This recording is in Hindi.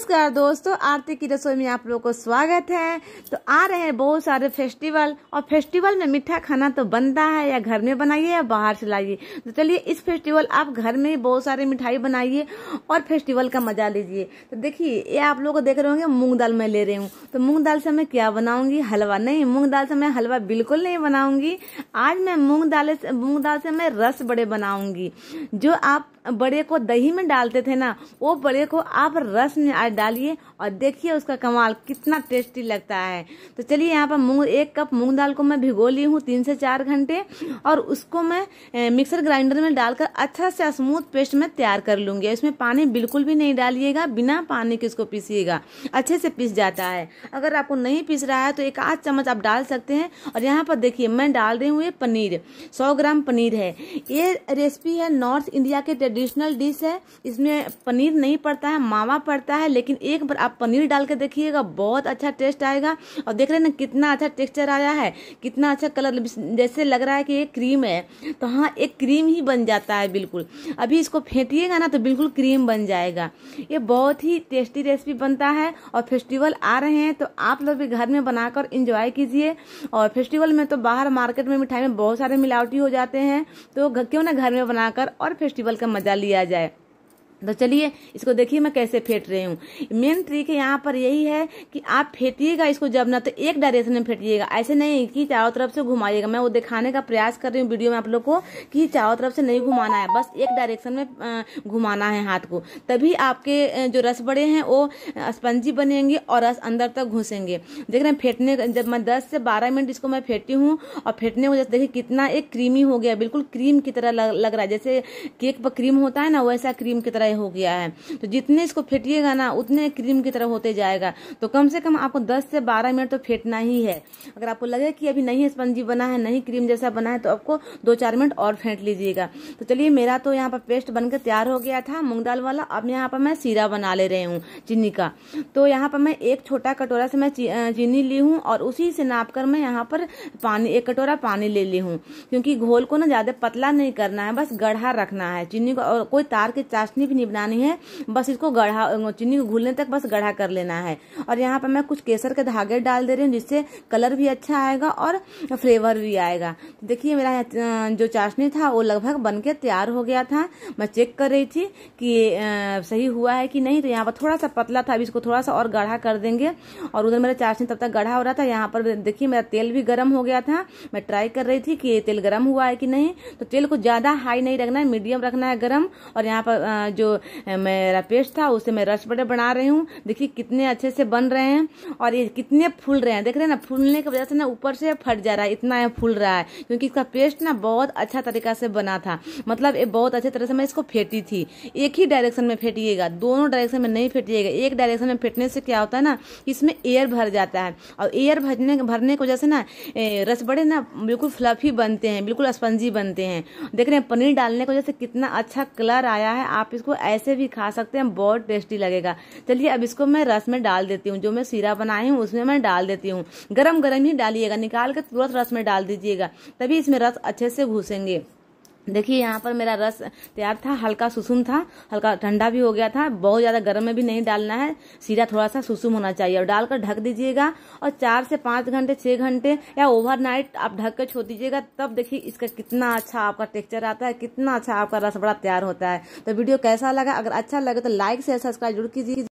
नमस्कार दोस्तों आरती की रसोई में आप लोगों को स्वागत है तो आ रहे हैं बहुत सारे फेस्टिवल और फेस्टिवल में मीठा खाना तो बनता है या घर में बनाइए या बाहर से लाइए तो चलिए इस फेस्टिवल आप घर में ही बहुत सारे मिठाई बनाइए और फेस्टिवल का मजा लीजिए तो देखिए ये आप लोग देख रहे होंगे मूंग दाल मैं ले रही हूँ तो मूंग दाल से मैं क्या बनाऊंगी हलवा नहीं मूंग दाल से मैं हलवा बिल्कुल नहीं बनाऊंगी आज मैं मूंग दाल मूंग दाल से मैं रस बड़े बनाऊंगी जो आप बड़े को दही में डालते थे ना वो बड़े को आप रस में प्याज डालिए और देखिए उसका कमाल कितना टेस्टी लगता है तो चलिए यहाँ पर मूंग एक कप मूंग दाल को मैं भिगो ली हूँ तीन से चार घंटे और उसको मैं मिक्सर ग्राइंडर में डालकर अच्छा से स्मूथ पेस्ट में तैयार कर लूँगी इसमें पानी बिल्कुल भी नहीं डालिएगा बिना पानी के इसको पीसीएगा अच्छे से पीस जाता है अगर आपको नहीं पीस रहा है तो एक आध चम्मच आप डाल सकते हैं और यहाँ पर देखिए मैं डाल रही हूँ ये पनीर सौ ग्राम पनीर है ये रेसिपी है नॉर्थ इंडिया के ट्रेडिशनल डिश है इसमें पनीर नहीं पड़ता है मावा पड़ता है लेकिन एक बार आप पनीर डाल के देखिएगा बहुत अच्छा टेस्ट आएगा और देख रहे हैं ना कितना अच्छा टेक्स्चर आया है कितना अच्छा कलर जैसे लग रहा है कि ये क्रीम है तो हाँ एक क्रीम ही बन जाता है बिल्कुल अभी इसको फेंटिएगा ना तो बिल्कुल क्रीम बन जाएगा ये बहुत ही टेस्टी रेसिपी बनता है और फेस्टिवल आ रहे हैं तो आप लोग भी घर में बनाकर इंजॉय कीजिए और फेस्टिवल में तो बाहर मार्केट में मिठाई में बहुत सारे मिलावटी हो जाते हैं तो क्यों ना घर में बनाकर और फेस्टिवल का मजा लिया जाए तो चलिए इसको देखिए मैं कैसे फेंट रही हूँ मेन ट्रिक यहाँ पर यही है कि आप फेंटिएगा इसको जब ना तो एक डायरेक्शन में फेंटिएगा ऐसे नहीं कि चारों तरफ से घुमाइएगा मैं वो दिखाने का प्रयास कर रही हूँ वीडियो में आप लोग को कि चारों तरफ से नहीं घुमाना है बस एक डायरेक्शन में घुमाना है हाथ को तभी आपके जो रस बड़े हैं वो स्पंजी बनेंगे और रस अंदर तक घुसेंगे देख रहे हैं फेंटने जब मैं दस से बारह मिनट इसको मैं फेंटी हूँ और फेंटने की वजह से देखिए कितना एक क्रीमी हो गया बिल्कुल क्रीम की तरह लग रहा है जैसे केक पर क्रीम होता है ना वैसा क्रीम की तरह ड्राई हो गया है तो जितने इसको फेटिएगा ना उतने क्रीम की तरह होते जाएगा तो कम से कम आपको दस से बारह मिनट तो फेंटना ही है अगर आपको लगे कि अभी नहीं स्पंजी बना है नहीं क्रीम जैसा बना है तो आपको दो चार मिनट और फेंट लीजिएगा तो चलिए मेरा तो यहाँ पर पेस्ट बनकर तैयार हो गया था मूंग दाल वाला अब यहाँ पर मैं सीरा बना ले रही हूँ चीनी का तो यहाँ पर मैं एक छोटा कटोरा से मैं चीनी ली हूँ और उसी से नाप कर मैं यहाँ पर पानी एक कटोरा पानी ले ली हूँ क्योंकि घोल को ना ज़्यादा पतला नहीं करना है बस गढ़ा रखना है चीनी को और कोई तार की चाशनी भी नहीं बनानी है बस इसको गढ़ा चीनी को घुलने तक बस गढ़ा कर लेना है और यहाँ पर मैं कुछ केसर के धागे डाल दे रही हूँ जिससे कलर भी अच्छा आएगा और फ्लेवर भी आएगा देखिए मेरा जो चाशनी था वो लगभग बन तैयार हो गया था मैं चेक कर रही थी कि सही हुआ है कि नहीं तो यहाँ पर थोड़ा सा पतला था अभी इसको थोड़ा सा और गढ़ा कर देंगे और उधर मेरा चाशनी तब तक गढ़ा हो रहा था यहाँ पर देखिए मेरा तेल भी गर्म हो गया था मैं ट्राई कर रही थी कि ये तेल गर्म हुआ है कि नहीं तो तेल को ज़्यादा हाई नहीं रखना है मीडियम रखना है गर्म और यहाँ पर जो मेरा पेस्ट था उसे मैं रस बटर बना रही हूँ देखिए कितने अच्छे से बन रहे हैं और ये कितने फूल रहे हैं देख रहे हैं ना फूलने की वजह से ना ऊपर से फट जा रहा है इतना फूल रहा है क्योंकि इसका पेस्ट ना बहुत अच्छा तरीका से बना था मतलब ये बहुत अच्छे तरह से मैं इसको फेंटी थी एक ही डायरेक्शन में फेंटिएगा दोनों डायरेक्शन में नहीं फेंटिएगा एक डायरेक्शन में फेंटने से क्या होता है ना इसमें एयर भर जाता है और एयर भरने भरने की वजह से ना बड़े ना बिल्कुल फ्लफी बनते हैं बिल्कुल स्पंजी बनते हैं देख रहे हैं पनीर डालने की वजह से कितना अच्छा कलर आया है आप इसको ऐसे भी खा सकते हैं बहुत टेस्टी लगेगा चलिए अब इसको मैं रस में डाल देती हूँ जो मैं सीरा बनाई हूँ उसमें मैं डाल देती हूँ गरम गरम ही डालिएगा निकाल कर तुरंत रस में डाल दीजिएगा तभी इसमें रस अच्छे से घुसेंगे देखिए यहाँ पर मेरा रस तैयार था हल्का सुसुम था हल्का ठंडा भी हो गया था बहुत ज़्यादा गर्म में भी नहीं डालना है सीरा थोड़ा सा सुसुम होना चाहिए और डालकर ढक दीजिएगा और चार से पाँच घंटे छः घंटे या ओवरनाइट आप ढक कर छोड़ दीजिएगा तब देखिए इसका कितना अच्छा आपका टेक्स्चर आता है कितना अच्छा आपका रस बड़ा तैयार होता है तो वीडियो कैसा लगा अगर अच्छा लगे तो लाइक से सब्सक्राइब जरूर कीजिए